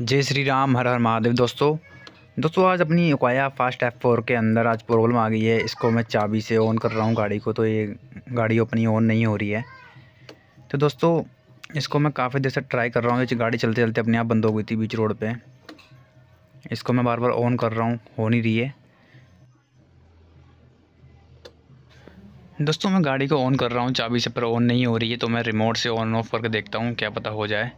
जय श्री राम हर हर महादेव दोस्तों दोस्तों आज अपनी उकाया फास्ट एफ फोर के अंदर आज प्रॉब्लम आ गई है इसको मैं चाबी से ऑन कर रहा हूँ गाड़ी को तो ये गाड़ी अपनी ऑन नहीं हो रही है तो दोस्तों इसको मैं काफ़ी देर से ट्राई कर रहा हूँ गाड़ी चलते चलते अपने आप बंद हो गई थी बीच रोड पर इसको मैं बार बार ऑन कर रहा हूँ हो नहीं रही है दोस्तों मैं गाड़ी को ऑन कर रहा हूँ चाबी से पर ऑन नहीं हो रही है तो मैं रिमोट से ऑन ऑफ करके देखता हूँ क्या पता हो जाए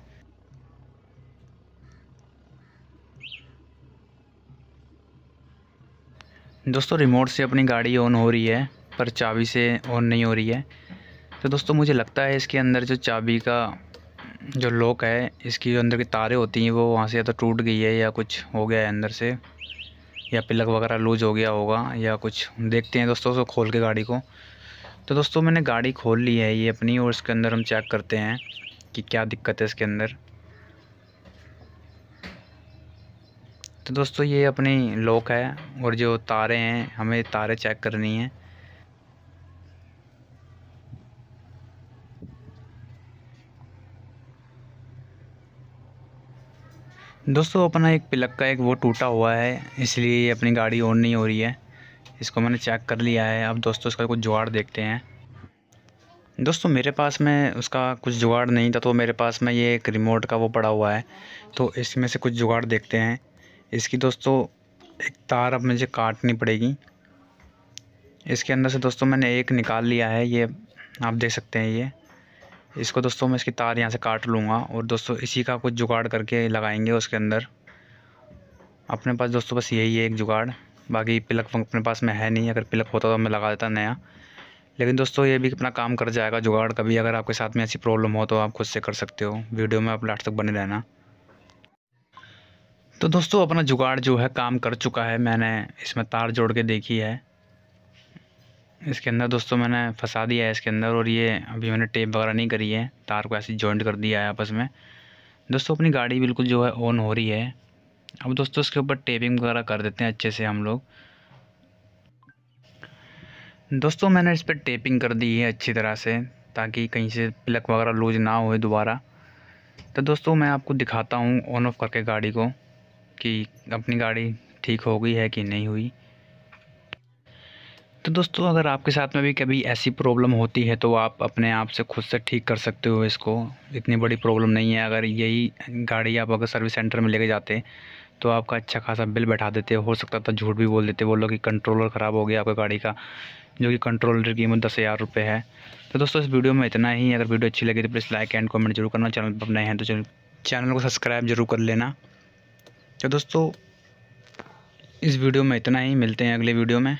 दोस्तों रिमोट से अपनी गाड़ी ऑन हो रही है पर चाबी से ऑन नहीं हो रही है तो दोस्तों मुझे लगता है इसके अंदर जो चाबी का जो लॉक है इसकी जो अंदर की तारें होती हैं वो वहाँ से या तो टूट गई है या कुछ हो गया है अंदर से या पिलक वगैरह लूज हो गया होगा या कुछ देखते हैं दोस्तों उसको खोल के गाड़ी को तो दोस्तों मैंने गाड़ी खोल ली है ये अपनी और इसके अंदर हम चेक करते हैं कि क्या दिक्कत है इसके अंदर तो दोस्तों ये अपनी लॉक है और जो तारे हैं हमें तारे चेक करनी है दोस्तों अपना एक पिलक का एक वो टूटा हुआ है इसलिए ये अपनी गाड़ी ऑन नहीं हो रही है इसको मैंने चेक कर लिया है अब दोस्तों इसका कुछ जुगाड़ देखते हैं दोस्तों मेरे पास में उसका कुछ जुगाड़ नहीं था तो मेरे पास में ये एक रिमोट का वो पड़ा हुआ है तो इसमें से कुछ जुगाड़ देखते हैं इसकी दोस्तों एक तार अब मुझे काटनी पड़ेगी इसके अंदर से दोस्तों मैंने एक निकाल लिया है ये आप देख सकते हैं ये इसको दोस्तों मैं इसकी तार यहाँ से काट लूँगा और दोस्तों इसी का कुछ जुगाड़ करके लगाएंगे उसके अंदर अपने पास दोस्तों बस यही है एक जुगाड़ बाकी पिलक अपने पास में है नहीं अगर पिलक होता तो मैं लगा देता नया लेकिन दोस्तों ये भी अपना काम कर जाएगा जुगाड़ कभी अगर आपके साथ में ऐसी प्रॉब्लम हो तो आप खुद से कर सकते हो वीडियो में आप लास्ट तक बने रहना तो दोस्तों अपना जुगाड़ जो है काम कर चुका है मैंने इसमें तार जोड़ के देखी है इसके अंदर दोस्तों मैंने फंसा दिया है इसके अंदर और ये अभी मैंने टेप वगैरह नहीं करी है तार को ऐसे जॉइंट कर दिया है आपस में दोस्तों अपनी गाड़ी बिल्कुल जो है ऑन हो रही है अब दोस्तों इसके ऊपर टेपिंग वगैरह कर देते हैं अच्छे से हम लोग दोस्तों मैंने इस पर टेपिंग कर दी है अच्छी तरह से ताकि कहीं से प्लग वगैरह लूज ना हो दोबारा तो दोस्तों मैं आपको दिखाता हूँ ऑन ऑफ करके गाड़ी को कि अपनी गाड़ी ठीक हो गई है कि नहीं हुई तो दोस्तों अगर आपके साथ में भी कभी ऐसी प्रॉब्लम होती है तो आप अपने आप से खुद से ठीक कर सकते हो इसको इतनी बड़ी प्रॉब्लम नहीं है अगर यही गाड़ी आप अगर सर्विस सेंटर में लेके जाते तो आपका अच्छा खासा बिल बैठा देते हो सकता था झूठ भी बोल देते वो लोग कि कंट्रोलर ख़राब हो गया आपका गाड़ी का जो कि कंट्रोलर की कीमत दस हज़ार रुपये है तो दोस्तों इस वीडियो में इतना ही अगर वीडियो अच्छी लगी तो प्लीज़ लाइक एंड कमेंट जरूर करना चैनल पर नए हैं तो चैनल को सब्सक्राइब जरूर कर लेना तो दोस्तों इस वीडियो में इतना ही मिलते हैं अगले वीडियो में